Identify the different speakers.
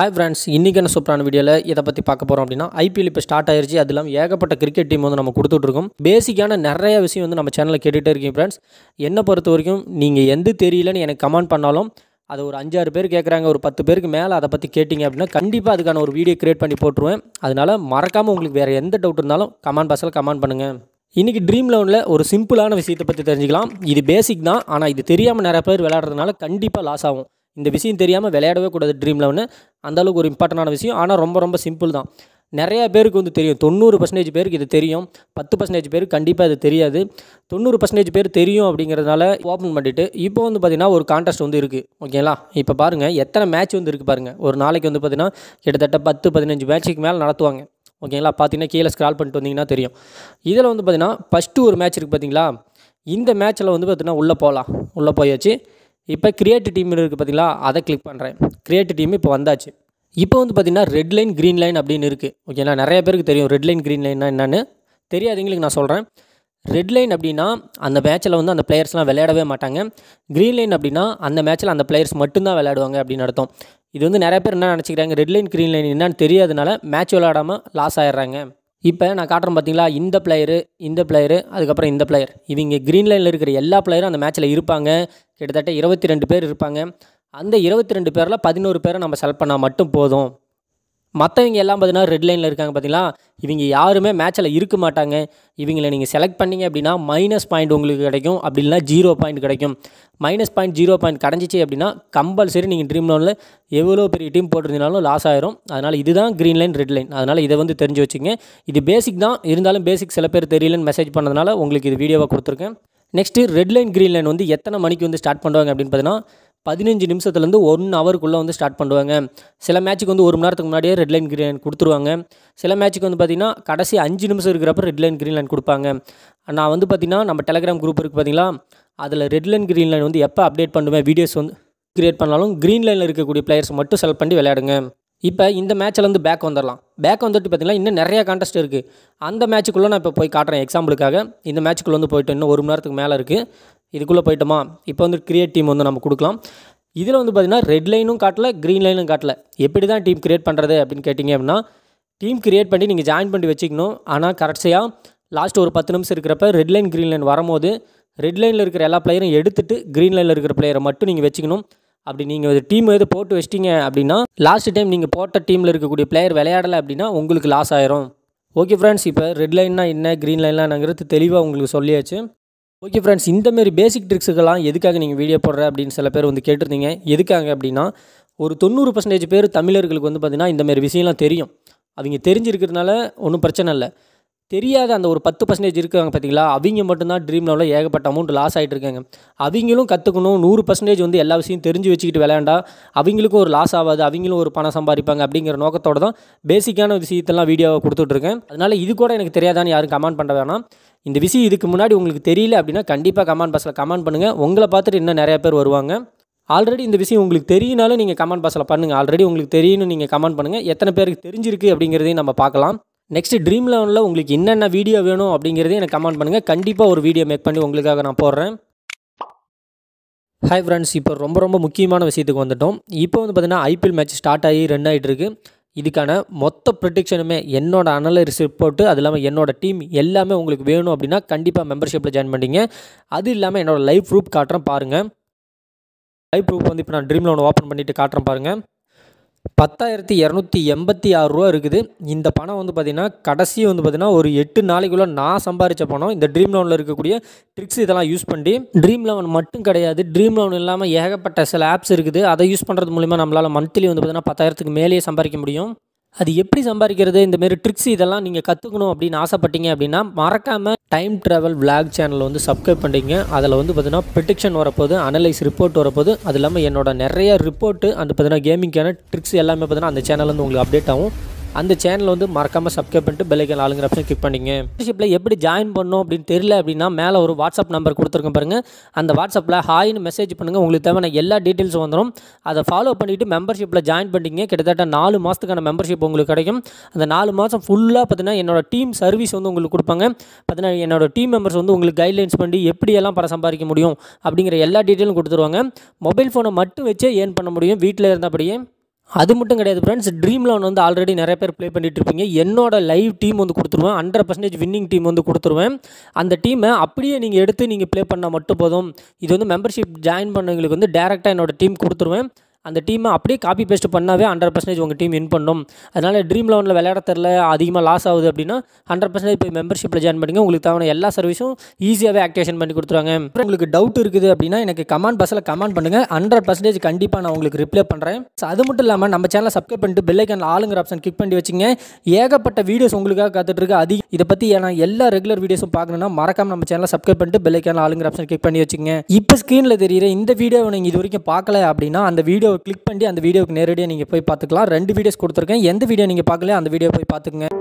Speaker 1: hi friends இன்றைக்கான சூப்பரான வீடியோவில் இதை பற்றி பார்க்க போகிறோம் அப்படின்னா ஐபிஎல் இப்போ ஸ்டார்ட் ஆயிருச்சு அது இல்லாமல் ஏகப்பட்ட கிரிக்கெட் டீம் வந்து நம்ம கொடுத்துட்ருக்கோம் பேசிக்கான நிறைய விஷயம் வந்து நம்ம சேனலில் கேட்டுகிட்டே இருக்கீங்க ஃப்ரெண்ட்ஸ் என்னை பொறுத்த வரைக்கும் நீங்கள் எந்த தெரியலன்னு எனக்கு கமெண்ட் பண்ணாலும் அதை ஒரு அஞ்சாறு பேர் கேட்குறாங்க ஒரு பத்து பேருக்கு மேலே அதை பற்றி கேட்டிங்க அப்படின்னா கண்டிப்பாக அதுக்கான ஒரு வீடியோ க்ரியேட் பண்ணி போட்டுருவேன் அதனால் மறக்காமல் உங்களுக்கு வேறு எந்த டவுட் இருந்தாலும் கமெண்ட் பாக்ஸில் கமெண்ட் பண்ணுங்கள் இன்றைக்கி ட்ரீம் லெவனில் ஒரு சிம்பிளான விஷயத்தை பற்றி தெரிஞ்சுக்கலாம் இது பேசிக் தான் ஆனால் இது தெரியாமல் நிறைய பேர் விளையாடுறதுனால கண்டிப்பாக லாஸ் ஆகும் இந்த விஷயம் தெரியாமல் விளையாடவே கூடாது ட்ரீம் லெவனு அந்தளவுக்கு ஒரு இம்பார்ட்டண்டான விஷயம் ஆனால் ரொம்ப ரொம்ப சிம்பிள் தான் நிறையா பேருக்கு வந்து தெரியும் தொண்ணூறு பர்சன்டேஜ் பேருக்கு இது தெரியும் பத்து பர்சன்டேஜ் பேருக்கு கண்டிப்பாக இது தெரியாது தொண்ணூறு பர்சன்டேஜ் பேர் தெரியும் அப்படிங்கிறதுனால ஓப்பன் பண்ணிவிட்டு இப்போ வந்து பார்த்தீங்கன்னா ஒரு கான்டெஸ்ட் வந்து இருக்குது ஓகேங்களா இப்போ பாருங்கள் எத்தனை மேட்ச் வந்து இருக்குது பாருங்கள் ஒரு நாளைக்கு வந்து பார்த்திங்கன்னா கிட்டத்தட்ட பத்து பதினஞ்சு மேட்ச்சுக்கு மேலே நடத்துவாங்க ஓகேங்களா பார்த்தீங்கன்னா கீழே ஸ்க்ரால் பண்ணிட்டு வந்தீங்கன்னா தெரியும் இதில் வந்து பார்த்திங்கன்னா ஃபஸ்ட்டு ஒரு மேட்ச் இருக்குது பார்த்தீங்களா இந்த மேட்ச்சில் வந்து பார்த்திங்கன்னா உள்ளே போகலாம் உள்ளே போயாச்சு இப்போ கிரியேட் டீம் இருக்குது பார்த்தீங்களா அதை கிளிக் பண்ணுறேன் கிரியேட் டீம் இப்போ வந்தாச்சு இப்போ வந்து பார்த்திங்கன்னா ரெட் லைன் க்ரீன் லைன் அப்படின்னு இருக்குது ஓகேங்களா நிறைய பேருக்கு தெரியும் ரெட் லைன் க்ரீன் லைன்னா என்னென்னு தெரியாதவங்களுக்கு நான் சொல்கிறேன் ரெட் லைன் அப்படின்னா அந்த மேட்ச்சில் வந்து அந்த பிளேயர்ஸ்லாம் விளையாடவே மாட்டாங்க க்ரீன் லைன் அப்படின்னா அந்த மேட்ச்சில் அந்த பிளேயர்ஸ் மட்டும்தான் விளையாடுவாங்க அப்படின்னு அர்த்தம் இது வந்து நிறைய பேர் என்ன நினச்சிக்கிறாங்க ரெட் லைன் க்ரீன் லைன் என்னன்னு தெரியாதனால மேட்ச் விளையாடாமல் லாஸ் ஆயிடுறாங்க இப்போ நான் காட்டுறேன் பார்த்தீங்களா இந்த பிளேயரு இந்த பிளேயரு அதுக்கப்புறம் இந்த பிளேயர் இவங்க க்ரீன் லைனில் இருக்கிற எல்லா பிளேயரும் அந்த மேட்ச்சில் இருப்பாங்க கிட்டத்தட்ட இருபத்தி ரெண்டு பேர் இருப்பாங்க அந்த இருபத்தி ரெண்டு பேரில் பதினோரு பேரை நம்ம செலக்ட் பண்ணால் மட்டும் போதும் மற்றவங்க எல்லாம் பார்த்தீங்கன்னா ரெட் லைனில் இருக்காங்க பார்த்தீங்களா இவங்க யாருமே மேட்ச்சில் இருக்க மாட்டாங்க இவங்களை நீங்கள் செலக்ட் பண்ணிங்க அப்படின்னா மைனஸ் பாயிண்ட் உங்களுக்கு கிடைக்கும் அப்படி இல்லைனா ஜீரோ பாயிண்ட் கிடைக்கும் மைனஸ் பாயிண்ட் ஜீரோ பாயிண்ட் கடைஞ்சிச்சு அப்படின்னா கம்பல்சரி நீங்கள் ட்ரீம் லோனில் எவ்வளோ பெரிய டீம் போட்டிருந்தாலும் லாஸ் ஆயிரும் அதனால் இதுதான் க்ரீன் லைன் ரெட் லைன் அதனால் இதை வந்து தெரிஞ்சு வச்சுங்க இது பேசிக் தான் இருந்தாலும் பேசிக் சில பேர் தெரியலன்னு மெசேஜ் பண்ணதுனால உங்களுக்கு இது வீடியோவாக கொடுத்துருக்கேன் next red line green line வந்து எத்தனை மணிக்கு வந்து ஸ்டார்ட் பண்ணுவாங்க அப்படின்னு பார்த்தீங்கன்னா பதினஞ்சு நிமிஷத்துலேருந்து ஒன் ஹவருக்குள்ளே வந்து ஸ்டார்ட் பண்ணுவாங்க சில மேட்ச்சுக்கு வந்து ஒரு மணி நேரத்துக்கு முன்னாடியே ரெட் லைன் க்ரீன் லைன் கொடுத்துருவாங்க சில மேட்ச்சுக்கு வந்து பார்த்திங்கன்னா கடைசி அஞ்சு நிமிஷம் இருக்கிறப்ப ரெட் லைன் கிரீன் லைன் கொடுப்பாங்க நான் வந்து பார்த்திங்கன்னா நம்ம டெலகிராம் குரூப் இருக்குது பார்த்திங்கன்னா அதில் ரெட் லைன் கிரீன் லைன் வந்து எப்போ அப்டேட் பண்ணுவேன் வீடியோஸ் வந்து கிரியேட் பண்ணாலும் க்ரீன் லைனில் இருக்கக்கூடிய பிளேயர்ஸ் மட்டும் செலக்ட் பண்ணி விளையாடுங்க இப்போ இந்த மேட்சில் வந்து பேக் வந்துடலாம் பேக் வந்துட்டு பார்த்திங்கன்னா இன்னும் நிறையா கான்டெஸ்ட் இருக்குது அந்த மேட்ச்சுக்குள்ளே நான் இப்போ போய் காட்டுறேன் எக்ஸாம்பிளுக்காக இந்த மேட்ச்சுக்குள்ளே வந்து போய்ட்டு இன்னும் ஒரு மணி நேரத்துக்கு மேலே இருக்குது இதுக்குள்ளே போயிட்டோமா இப்போ வந்து கிரியேட் டீம் வந்து நம்ம கொடுக்கலாம் இதில் வந்து பார்த்திங்கன்னா ரெட் லைனும் காட்டல க்ரீன் லைனும் காட்டல எப்படி தான் டீம் கிரியேட் பண்ணுறது அப்படின்னு கேட்டிங்க அப்படின்னா டீம் கிரியேட் பண்ணி நீங்கள் ஜாயின் பண்ணி வச்சுக்கணும் ஆனால் கரெக்டாக லாஸ்ட் ஒரு பத்து நிமிஷம் இருக்கிறப்ப ரெட் லைன் க்ரீன் லைன் வரும்போது ரெட் லைனில் இருக்கிற எல்லா பிளேயரும் எடுத்துட்டு க்ரீன் லைனில் இருக்கிற பிளேயரை மட்டும் நீங்கள் வச்சுக்கணும் அப்படி நீங்கள் ஒரு டீம் எது போட்டு வச்சிட்டிங்க அப்படின்னா லாஸ்ட் டைம் நீங்கள் போட்ட டீமில் இருக்கக்கூடிய பிளேயர் விளையாடலை அப்படின்னா உங்களுக்கு லாஸ் ஆயிரும் ஓகே ஃப்ரெண்ட்ஸ் இப்போ ரெட் லைன்னா என்ன க்ரீன் லைன்லாம் என்னங்கிறது தெளிவாக உங்களுக்கு சொல்லியாச்சு ஓகே ஃப்ரெண்ட்ஸ் இந்தமாரி பேசிக் ட்ரிக்ஸுக்கெல்லாம் எதுக்காக நீங்கள் வீடியோ போடுற அப்படின்னு சில பேர் வந்து கேட்டிருந்தீங்க எதுக்காக அப்படின்னா ஒரு தொண்ணூறு பர்சன்டேஜ் பேர் தமிழர்களுக்கு வந்து பார்த்திங்கன்னா இந்தமாரி விஷயம்லாம் தெரியும் அவங்க தெரிஞ்சிருக்கிறதுனால ஒன்றும் பிரச்சனை இல்லை தெரியாத அந்த ஒரு பத்து பர்சன்டேஜ் இருக்காங்க பார்த்தீங்களா அவங்க மட்டும்தான் ட்ரீம் லெவலில் ஏகப்பட்ட அமௌண்ட் லாஸ் ஆகிட்டு இருக்காங்க அவங்களும் கற்றுக்கணும் நூறு பர்சன்டேஜ் வந்து எல்லா விஷயம் தெரிஞ்சு வச்சுக்கிட்டு விளையாண்டா அவங்களுக்கும் ஒரு லாஸ் ஆகாது அவங்களும் ஒரு பணம் சம்பாதிப்பாங்க அப்படிங்கிற நோக்கத்தோடு தான் பேசிக்கான விஷயத்தெல்லாம் வீடியோவை கொடுத்துட்ருக்கேன் அதனால் இது கூட எனக்கு தெரியாதான்னு யாரும் கமெண்ட் பண்ண வேணாம் இந்த விஷயம் இதுக்கு முன்னாடி உங்களுக்கு தெரியல அப்படின்னா கண்டிப்பாக கமெண்ட் பாக்ஸில் கமெண்ட் பண்ணுங்கள் உங்களை பார்த்துட்டு இன்னும் நிறையா பேர் வருவாங்க ஆல்ரெடி இந்த விஷயம் உங்களுக்கு தெரியினாலும் நீங்கள் கமெண்ட் பாக்ஸில் பண்ணுங்கள் ஆல்ரெடி உங்களுக்கு தெரியணும் நீங்கள் கமெண்ட் பண்ணுங்கள் எத்தனை பேருக்கு தெரிஞ்சிருக்கு அப்படிங்கிறதையும் நம்ம பார்க்கலாம் நெக்ஸ்ட் ட்ரீம் லெவனில் உங்களுக்கு என்னென்ன வீடியோ வேணும் அப்படிங்கிறதே எனக்கு கமெண்ட் பண்ணுங்கள் கண்டிப்பாக ஒரு வீடியோ மேக் பண்ணி உங்களுக்காக நான் போடுறேன் ஹாய் ஃப்ரெண்ட்ஸ் இப்போ ரொம்ப ரொம்ப முக்கியமான விஷயத்துக்கு வந்துட்டோம் இப்போ வந்து பார்த்திங்கன்னா ஐபிஎல் மேட்ச் ஸ்டார்ட் ஆகி ரன் ஆகிட்டு இதுக்கான மொத்த ப்ரொடிக்ஷனுமே என்னோட அனலைஸ் ரிப்போர்ட்டு அது இல்லாமல் என்னோட டீம் எல்லாமே உங்களுக்கு வேணும் அப்படின்னா கண்டிப்பாக மெம்பர்ஷிப்பில் ஜாயின் பண்ணிங்க அது இல்லாமல் என்னோடய லைவ் ப்ரூஃப் காட்டுறேன் பாருங்கள் லைவ் ப்ரூஃப் வந்து இப்போ நான் ட்ரீம் ஒன்று ஓப்பன் பண்ணிவிட்டு காட்டுறேன் பாருங்கள் பத்தாயிரத்தி இரநூத்தி எண்பத்தி ஆறு ரூபா இருக்குது இந்த பணம் வந்து பார்த்திங்கன்னா கடைசி வந்து பார்த்திங்கன்னா ஒரு எட்டு நாளைக்குள்ளே நான் சம்பாரித்த பணம் இந்த ட்ரீம் லோனில் இருக்கக்கூடிய ட்ரிக்ஸ் இதெல்லாம் யூஸ் பண்ணி ட்ரீம் லோன் மட்டும் கிடையாது ட்ரீம் லோன் இல்லாமல் ஏகப்பட்ட சில ஆப்ஸ் இருக்குது அதை யூஸ் பண்ணுறது மூலிமா நம்மளால் மந்த்லி வந்து பார்த்திங்கன்னா பத்தாயிரத்துக்கு மேலேயே சம்பாதிக்க முடியும் அது எப்படி சம்பாதிக்கிறது இந்தமாரி ட்ரிக்ஸ் இதெல்லாம் நீங்கள் கற்றுக்கணும் அப்படின்னு ஆசைப்பட்டீங்க அப்படின்னா மறக்காமல் டைம் ட்ராவல் விளாக் சேனலை வந்து சப்ஸ்கிரைப் பண்ணுறீங்க அதில் வந்து பார்த்தீங்கன்னா ப்ரிடிக்ஷன் வரப்போது அனலைஸ் ரிப்போர்ட் வரப்போது அது இல்லாமல் என்னோட நிறைய ரிப்போர்ட்டு அந்த பார்த்தீங்கன்னா கேமிங்க்கான ட்ரிக்ஸ் எல்லாமே பார்த்தீங்கன்னா அந்த சேனல் வந்து உங்களுக்கு அப்டேட் ஆகும் அந்த சேனல் வந்து மறக்காமல் சப்ஸ்கிரைப் பண்ணிட்டு பெல்லைக்கன் ஆளுங்கிற ஆப்ஷன் கிளிக் பண்ணிங்க மெம்பர்ஷிப்பில் எப்படி ஜாயின் பண்ணணும் அப்படின்னு தெரியல அப்படின்னா மேலே ஒரு வாட்ஸ்அப் நம்பர் கொடுத்துருக்கேன் பாருங்கள் அந்த வாட்ஸ்அப்பில் ஹாய்னு மெசேஜ் பண்ணுங்கள் உங்களுக்கு தேவையான எல்லா டீட்டெயில்ஸும் வந்துடும் அதை ஃபாலோ பண்ணிவிட்டு மெம்பர்ஷிப்பில் ஜாயின் பண்ணிங்க கிட்டத்தட்ட நாலு மாதத்துக்கான மெம்பர்ஷிப் உங்களுக்கு கிடைக்கும் அந்த நாலு மாதம் ஃபுல்லாக பார்த்தீங்கன்னா என்னோட டீம் சர்வீஸ் வந்து உங்களுக்கு கொடுப்பாங்க பார்த்தீங்கன்னா என்னோட டீம் மெம்பர்ஸ் வந்து உங்களுக்கு கைட்லைன்ஸ் பண்ணி எப்படியெல்லாம் படம் சம்பாதிக்க முடியும் அப்படிங்கிற எல்லா டீட்டெயிலும் கொடுத்துருவாங்க மொபைல் ஃபோனை மட்டும் வச்சே ஏர்ன் பண்ண முடியும் வீட்டில் இருந்தபடியே அது மட்டும் கிடையாது ஃப்ரெண்ட்ஸ் ட்ரீம் லெவன் வந்து ஆல்ரெடி நிறைய பேர் ப்ளே பண்ணிட்டு இருப்பீங்க என்னோட லைவ் டீம் வந்து கொடுத்துருவேன் ஹண்ட்ரட் பர்சன்டேஜ் வின்னிங் டீம் வந்து கொடுத்துருவேன் அந்த டீமை அப்படியே நீங்கள் எடுத்து நீங்கள் ப்ளே பண்ணால் மட்டும் போதும் இது வந்து மெம்பர்ஷிப் ஜாயின் பண்ணவங்களுக்கு வந்து டேரெக்டாக என்னோட டீம் கொடுத்துருவேன் அந்த டீமை அப்படியே காப்பி பேஸ்ட் பண்ணாவே ஹண்ட்ரட் பர்சன்டேஜ் உங்கள் டீம் வின் பண்ணும் அதனால் ட்ரீம் லெவனில் விளையாட தெரில அதிகமாக லாஸ் ஆகுது அப்படின்னா ஹண்ட்ரட் பர்சன்டேஜ் இப்போ மெம்பர்ஷிப்பில் ஜாயின் பண்ணுங்க உங்களுக்கு தேவையான எல்லா சர்வீஸும் ஈஸியாகவே ஆக்டிவேஷன் பண்ணி கொடுத்துருவாங்க உங்களுக்கு டவுட் இருக்குது அப்படின்னா எனக்கு கமெண்ட் பஸ்ஸில் கமெண்ட் பண்ணுங்கள் ஹண்ட்ரட் பர்சன்டேஜ் கண்டிப்பாக நான் உங்களுக்கு ரிப்ளை பண்ணுறேன் ஸோ அது மட்டும் இல்லாமல் நம்ம சேனலை சப்ஸ்கிரைப் பண்ணிட்டு பெல்லைக்கான ஆளுங்கிற ஆப்ஷன் கிளிக் பண்ணி வச்சுங்க ஏகப்பட்ட வீடியோஸ் உங்களுக்காக காத்துட்ருக்கு அது இதை பற்றி நான் எல்லா ரெகுலர் வீடியோஸும் பார்க்கணுன்னா மறக்காமல் நம்ம சேனலை சப்ஸ்கிரைப் பண்ணிட்டு பெல்லைக்கான ஆளுங்கிற ஆப்ஷன் கிளிக் பண்ணி வச்சுங்க இப்போ ஸ்க்ரீனில் தெரியிற இந்த வீடியோவை நீங்கள் இது வரைக்கும் பார்க்கல அப்படின்னா அந்த வீடியோ வீடியோவை கிளிக் பண்ணி அந்த வீடியோக்கு நேரடியாக நீங்கள் போய் பார்த்துக்கலாம் ரெண்டு வீடியோஸ் கொடுத்துருக்கேன் எந்த வீடியோ நீங்கள் பார்க்கல அந்த வீடியோ போய் பார்த்துக்குங்க